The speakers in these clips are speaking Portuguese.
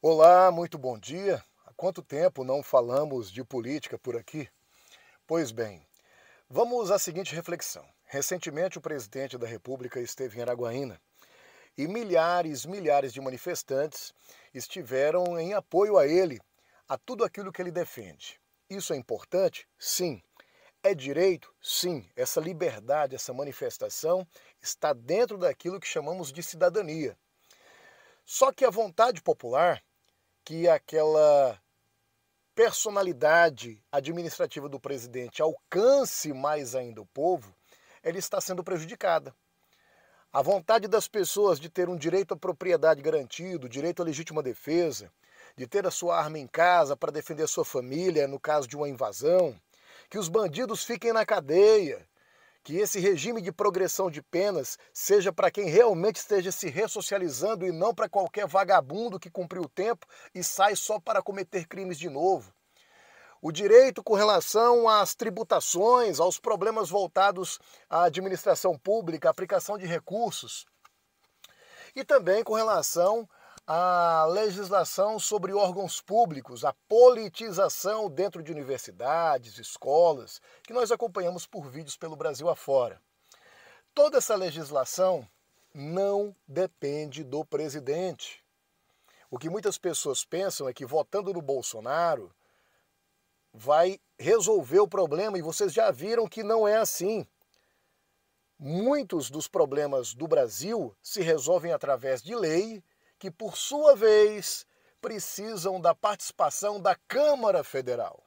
Olá, muito bom dia. Há quanto tempo não falamos de política por aqui? Pois bem, vamos à seguinte reflexão. Recentemente, o presidente da República esteve em Araguaína e milhares, milhares de manifestantes estiveram em apoio a ele, a tudo aquilo que ele defende. Isso é importante? Sim. É direito? Sim. Essa liberdade, essa manifestação está dentro daquilo que chamamos de cidadania. Só que a vontade popular que aquela personalidade administrativa do presidente alcance mais ainda o povo, ela está sendo prejudicada. A vontade das pessoas de ter um direito à propriedade garantido, direito à legítima defesa, de ter a sua arma em casa para defender a sua família no caso de uma invasão, que os bandidos fiquem na cadeia, que esse regime de progressão de penas seja para quem realmente esteja se ressocializando e não para qualquer vagabundo que cumpriu o tempo e sai só para cometer crimes de novo. O direito com relação às tributações, aos problemas voltados à administração pública, aplicação de recursos. E também com relação a legislação sobre órgãos públicos, a politização dentro de universidades, escolas, que nós acompanhamos por vídeos pelo Brasil afora. Toda essa legislação não depende do presidente. O que muitas pessoas pensam é que votando no Bolsonaro vai resolver o problema e vocês já viram que não é assim. Muitos dos problemas do Brasil se resolvem através de lei que, por sua vez, precisam da participação da Câmara Federal.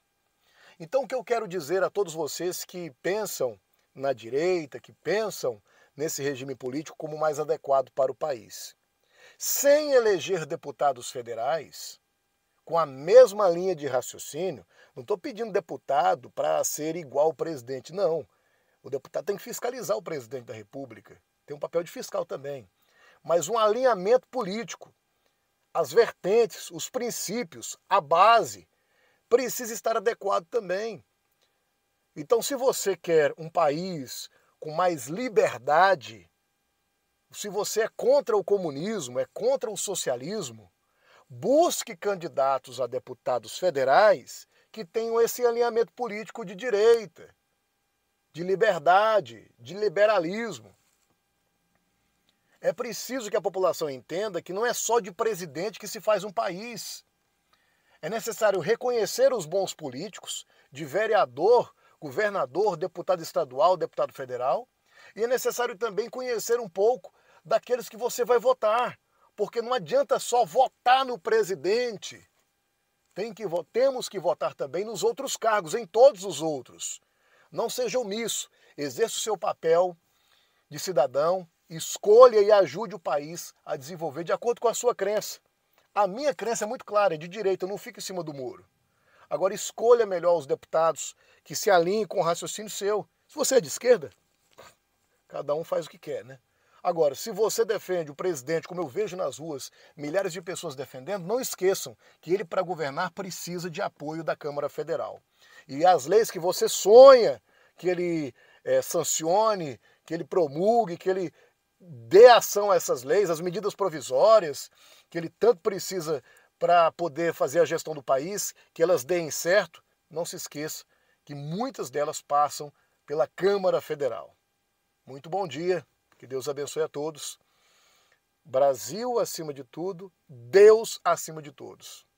Então, o que eu quero dizer a todos vocês que pensam na direita, que pensam nesse regime político como mais adequado para o país. Sem eleger deputados federais, com a mesma linha de raciocínio, não estou pedindo deputado para ser igual ao presidente, não. O deputado tem que fiscalizar o presidente da República, tem um papel de fiscal também mas um alinhamento político. As vertentes, os princípios, a base precisa estar adequado também. Então, se você quer um país com mais liberdade, se você é contra o comunismo, é contra o socialismo, busque candidatos a deputados federais que tenham esse alinhamento político de direita, de liberdade, de liberalismo. É preciso que a população entenda que não é só de presidente que se faz um país. É necessário reconhecer os bons políticos, de vereador, governador, deputado estadual, deputado federal, e é necessário também conhecer um pouco daqueles que você vai votar, porque não adianta só votar no presidente. Tem que, temos que votar também nos outros cargos, em todos os outros. Não seja omisso, exerça o seu papel de cidadão, escolha e ajude o país a desenvolver de acordo com a sua crença. A minha crença é muito clara, é de direita, eu não fico em cima do muro. Agora escolha melhor os deputados que se alinhem com o raciocínio seu. Se você é de esquerda, cada um faz o que quer, né? Agora, se você defende o presidente, como eu vejo nas ruas, milhares de pessoas defendendo, não esqueçam que ele, para governar, precisa de apoio da Câmara Federal. E as leis que você sonha que ele é, sancione, que ele promulgue, que ele dê ação a essas leis, as medidas provisórias que ele tanto precisa para poder fazer a gestão do país, que elas deem certo, não se esqueça que muitas delas passam pela Câmara Federal. Muito bom dia, que Deus abençoe a todos. Brasil acima de tudo, Deus acima de todos.